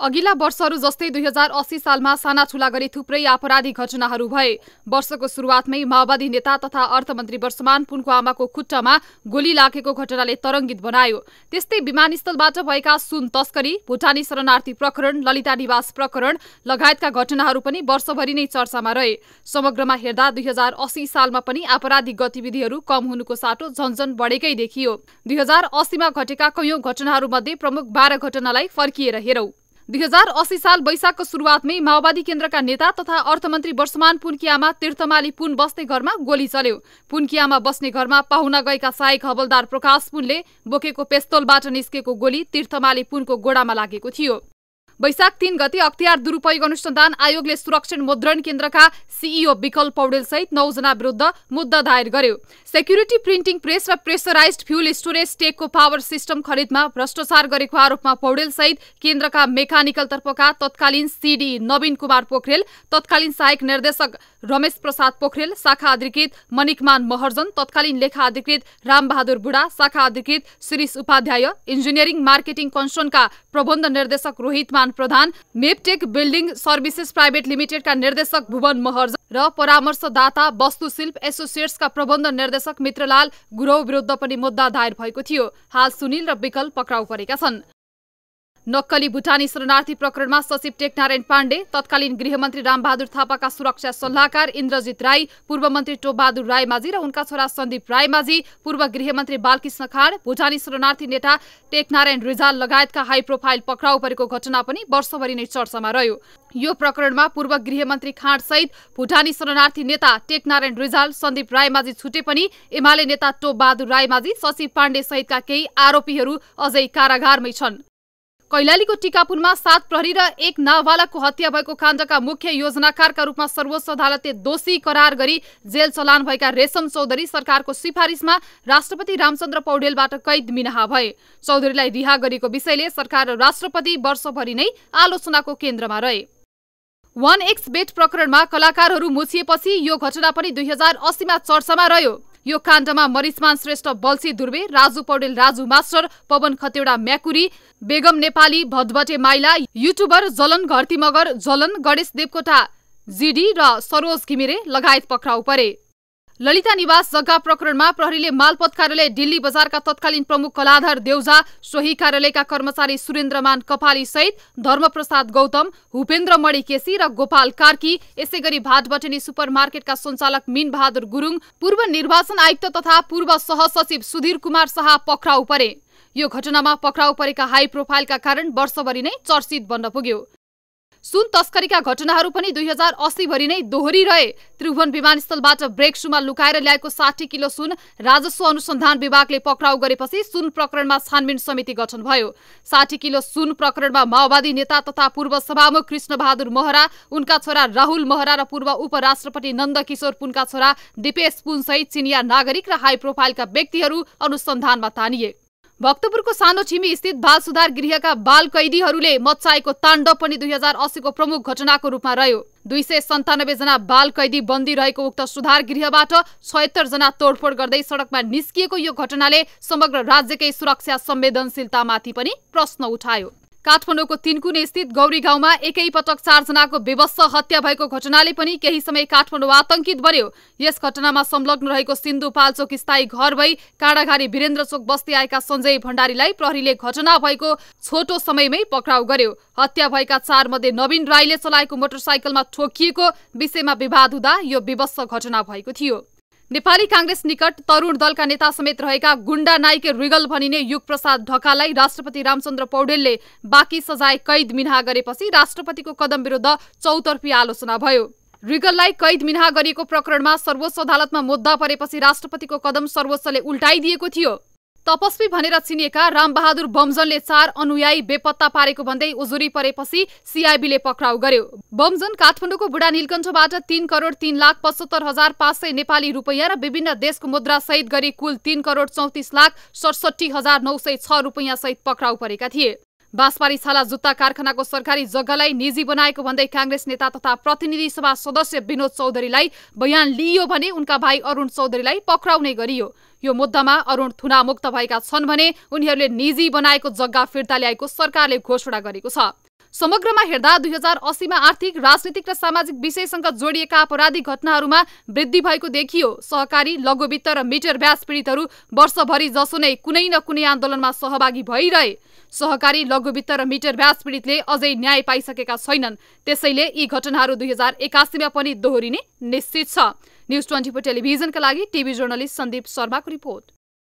अघिल्ला वर्षहरू जस्तै दुई हजार अस्सी सालमा सानाछुला गरी थुप्रै आपराधिक घटनाहरू भए वर्षको सुरुवातमै माओवादी नेता तथा अर्थमन्त्री वर्षमान पुनको आमाको खुट्टामा गोली लागेको घटनाले तरङ्गित बनायो त्यस्तै विमानस्थलबाट भएका सुन तस्करी भुटानी शरणार्थी प्रकरण ललिता निवास प्रकरण लगायतका घटनाहरू पनि वर्षभरि नै चर्चामा रहे समग्रमा हेर्दा दुई हजार अस्सी सालमा पनि आपराधिक गतिविधिहरू कम हुनुको साटो झन्झन बढेकै देखियो दुई हजार अस्सीमा घटेका कैयौं घटनाहरूमध्ये प्रमुख बाह्र घटनालाई फर्किएर हेरौं दुई हजार असी साल वैशाखको सुरुवातमै माओवादी केन्द्रका नेता तथा अर्थमन्त्री वर्षमान पुन्कियामा तीर्थमाली पुन बस्ने घरमा गोली चल्यो पुन्कियामा बस्ने घरमा पाहुना गएका सहायक हवलदार प्रकाश पुनले बोकेको पेस्तोलबाट निस्केको गोली तीर्थमाली पुनको गोडामा लागेको थियो वैशाख तीन गति अख्तियार दुरूपयोग अनुसन्धान आयोगले सुरक्षण मुद्रण केन्द्रका सिइओ विकल पौडेलसहित नौजना विरुद्ध मुद्दा दायर गर्यो सेक्युरिटी प्रिन्टिङ प्रेस र प्रेसराइज फ्युल स्टोरेज टेकको पावर सिस्टम खरिदमा भ्रष्टाचार गरेको आरोपमा पौडेल सहित केन्द्रका मेकानिकल तर्फका तत्कालीन सीडी नवीन कुमार पोखरेल तत्कालीन सहायक निर्देशक रमेश प्रसाद पोखरेल शाखा अधिकृत मनिकमान महर्जन तत्कालीन लेखा अधिकृत रामबहादुर बुढा शाखा अधिकृत शिरिष उपाध्याय इन्जिनियरिङ मार्केटिङ कन्सर्नका प्रबन्ध निर्देशक रोहितमा Pradhan Pradhan Meptech building services private लिमिटेडका निर्देशक भुवन महर्ज र परामर्शदाता वस्तुशिल्प एसोसिएट्सका प्रबन्ध निर्देशक मित्रलाल गुरौ विरुद्ध पनि मुद्दा दायर भएको थियो हाल सुनिल र विकल पक्राउ परेका छन् नक्कली भुटानी शरणार्थी प्रकरणमा सचिव टेकनारायण पाण्डे तत्कालीन गृहमन्त्री रामबहादुर थापाका सुरक्षा सल्लाहकार इन्द्रजित राई पूर्व मन्त्री टोपबहादुर रायमाझी र उनका छोरा सन्दीप रायमाझी पूर्व गृहमन्त्री बालकृष्ण खाँड भुटानी शरणार्थी नेता टेकनारायण रिजाल लगायतका हाई प्रोफाइल पक्राउ परेको घटना पनि वर्षभरि नै चर्चामा रह्यो यो प्रकरणमा पूर्व गृहमन्त्री खाँडसहित भुटानी शरणार्थी नेता टेकनारायण रिजाल सन्दीप रायमाझी छुटे पनि एमाले नेता टोपबहादुर रायमाझी सचिव पाण्डे सहितका केही आरोपीहरू अझै कारागारमै छन् कैलालीको टिकापुरमा सात प्रहरी र एक नाबालकको हत्या भएको काण्डका मुख्य योजनाकारका रूपमा सर्वोच्च अदालतले दोषी करार गरी जेल चलान भएका रेशम चौधरी सरकारको सिफारिसमा राष्ट्रपति रामचन्द्र पौडेलबाट कैद मिनाहा भए चौधरीलाई रिहा गरेको विषयले सरकार र राष्ट्रपति वर्षभरि नै आलोचनाको केन्द्रमा रहे वान एक्स बेट प्रकरणमा कलाकारहरू मुछिएपछि यो घटना पनि दुई हजार अस्सीमा चर्चामा रह्यो यो काण्डमा मरिसमान श्रेष्ठ बल्सी दुर्वे राजु पौडेल राजु मास्टर पवन खतेडा म्याकुरी बेगम नेपाली भदभटे माइला युट्युबर जलन घरती मगर जलन गणेश देवकोटा जीडी र सरोज घिमिरे लगायत पक्राउ परे ललिता निवास जग्गा प्रकरणमा प्रहरीले मालपत कार्यालय दिल्ली बजारका तत्कालीन प्रमुख कलाधर देउजा सोही कार्यालयका कर्मचारी सुरेन्द्रमान कपाली सहित धर्मप्रसाद गौतम हुपेन्द्र मणि केसी र गोपाल कार्की यसै गरी भाटबटनी सुपर मार्केटका सञ्चालक मिनबहादुर गुरुङ पूर्व निर्वाचन आयुक्त तथा पूर्व सहसचिव सुधीर कुमार शाह पक्राउ परे यो घटनामा पक्राउ परेका हाई प्रोफाइलका कारण वर्षभरि नै चर्चित बन्न पुग्यो सुन तस्करीका घटनाहरू पनि दुई हजार अस्सीभरि नै दोहोरिरहे त्रिभुवन विमानस्थलबाट ब्रेक सुमा लुकाएर ल्याएको साठी किलो सुन राजस्व अनुसन्धान विभागले पक्राउ गरेपछि सुन प्रकरणमा छानबिन समिति गठन भयो साठी किलो सुन प्रकरणमा माओवादी नेता तथा पूर्व सभामुख कृष्णबहादुर महरा उनका छोरा राहुल महरा र पूर्व उपराष्ट्रपति नन्द किशोर पुनका छोरा दिपेश सहित चिनिया नागरिक र हाई प्रोफाइलका व्यक्तिहरू अनुसन्धानमा तानिए भक्तपुरको सानो छिमी स्थित बाल सुधार गृहका बाल कैदीहरूले मचाएको ताण्डव पनि दुई हजार अस्सीको प्रमुख घटनाको रूपमा रह्यो दुई सय सन्तानब्बे जना बाल कैदी बन्दी रहेको उक्त सुधार गृहबाट छयत्तर जना तोडफोड गर्दै सडकमा निस्किएको यो घटनाले समग्र राज्यकै सुरक्षा संवेदनशीलतामाथि पनि प्रश्न उठायो काठमाडौँको तिनकुने स्थित गौरी गाउँमा एकैपटक चारजनाको व्यवस्थ हत्या भएको घटनाले पनि केही समय काठमाडौँ आतंकित बन्यो यस घटनामा संलग्न रहेको सिन्धुपाल्चोक स्थायी घर भई काँडाघारी वीरेन्द्रचोक बस्ती आएका सञ्जय भण्डारीलाई प्रहरीले घटना भएको छोटो समयमै पक्राउ गर्यो हत्या भएका चार मध्ये नवीन राईले चलाएको मोटरसाइकलमा ठोकिएको विषयमा विवाद हुँदा यो विवस्त घटना भएको थियो नेपाली काङ्ग्रेस निकट तरुण दलका नेता समेत रहेका गुण्डा नाइके रिगल भनिने युगप्रसाद ढकालाई राष्ट्रपति रामचन्द्र पौडेलले बाँकी सजाय कैद मिना गरेपछि राष्ट्रपतिको कदम विरुद्ध चौतर्फी आलोचना भयो रिगललाई कैद मिना गरिएको प्रकरणमा सर्वोच्च अदालतमा मुद्दा परेपछि राष्ट्रपतिको कदम सर्वोच्चले उल्टाइदिएको थियो तपस्वी भनेर चिनिएका रामबहादुर बमजनले चार अनुयायी बेपत्ता पारेको भन्दै उजुरी परेपछि सिआइबीले पक्राउ गर्यो बमजन काठमाडौँको बुढा नीलकण्ठबाट तीन करोड तीन लाख पचहत्तर हजार पाँच सय नेपाली रुपियाँ र विभिन्न देशको मुद्रा सहित गरी कुल तीन करोड चौतिस लाख सडसठी हजार नौ सय छ रुपियाँ सहित पक्राउ परेका थिए बाँसबारी छाला जुत्ता कारखानाको सरकारी जग्गालाई निजी बनाएको भन्दै काङ्ग्रेस नेता तथा प्रतिनिधि सभा सदस्य विनोद चौधरीलाई बयान लिइयो भने उनका भाइ अरूण चौधरीलाई पक्राउने गरियो यो मुद्दामा अरूण थुनामुक्त भएका छन् भने उनीहरूले निजी बनाएको जग्गा फिर्ता ल्याएको सरकारले घोषणा गरेको छ समग्रमा हेर्दा दुई हजार अस्सीमा आर्थिक राजनीतिक र सामाजिक विषयसँग जोडिएका अपराधिक घटनाहरूमा वृद्धि भएको देखियो सहकारी लघुवित्त र मिटर ब्याज पीडितहरू वर्षभरि जसो नै कुनै न कुनै आन्दोलनमा सहभागी भइरहे सहकारी लघुवित्त र मिटर ब्याज पीडितले अझै न्याय पाइसकेका छैनन् त्यसैले यी घटनाहरू दुई हजार एकासीमा पनि दोहोरिने निश्चित छ न्युज ट्वेन्टी फोर टेलिभिजनका लागि टिभी जर्नलिस्ट सन्दीप शर्माको रिपोर्ट